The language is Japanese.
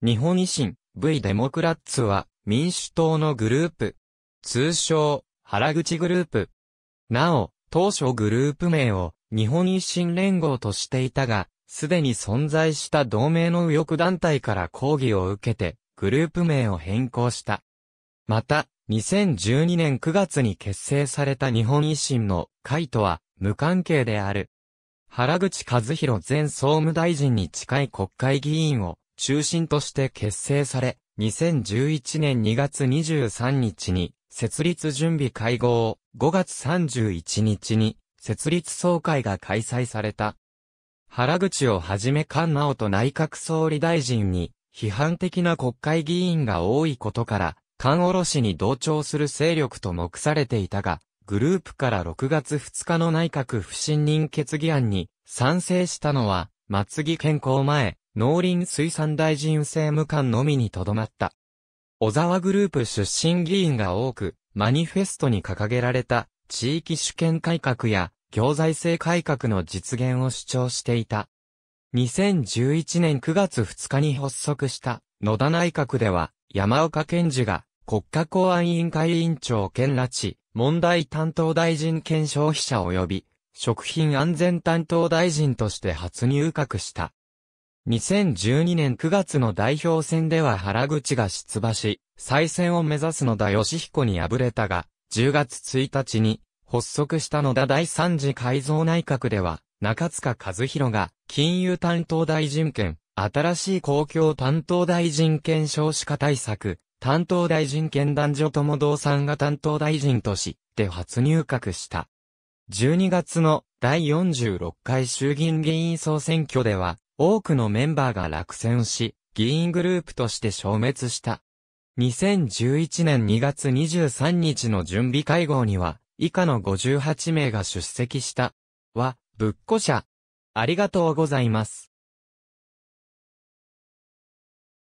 日本維新、V デモクラッツは、民主党のグループ。通称、原口グループ。なお、当初グループ名を、日本維新連合としていたが、すでに存在した同盟の右翼団体から抗議を受けて、グループ名を変更した。また、2012年9月に結成された日本維新の会とは、無関係である。原口和弘前総務大臣に近い国会議員を中心として結成され、2011年2月23日に設立準備会合を5月31日に設立総会が開催された。原口をはじめ菅直人内閣総理大臣に批判的な国会議員が多いことから、菅卸に同調する勢力と目されていたが、グループから6月2日の内閣不信任決議案に賛成したのは、松木健康前、農林水産大臣政務官のみにとどまった。小沢グループ出身議員が多く、マニフェストに掲げられた地域主権改革や行財政改革の実現を主張していた。2011年9月2日に発足した野田内閣では山岡健治が国家公安委員会委員長兼拉致問題担当大臣兼消費者及び食品安全担当大臣として初入閣した。2012年9月の代表戦では原口が出馬し、再選を目指す野田義彦に敗れたが、10月1日に発足した野田第3次改造内閣では、中塚和弘が金融担当大臣兼、新しい公共担当大臣兼少子化対策、担当大臣兼男女友も同んが担当大臣とし、で初入閣した。12月の第46回衆議院議員総選挙では、多くのメンバーが落選し、議員グループとして消滅した。2011年2月23日の準備会合には、以下の58名が出席した。は、ぶっこ社。ありがとうございます。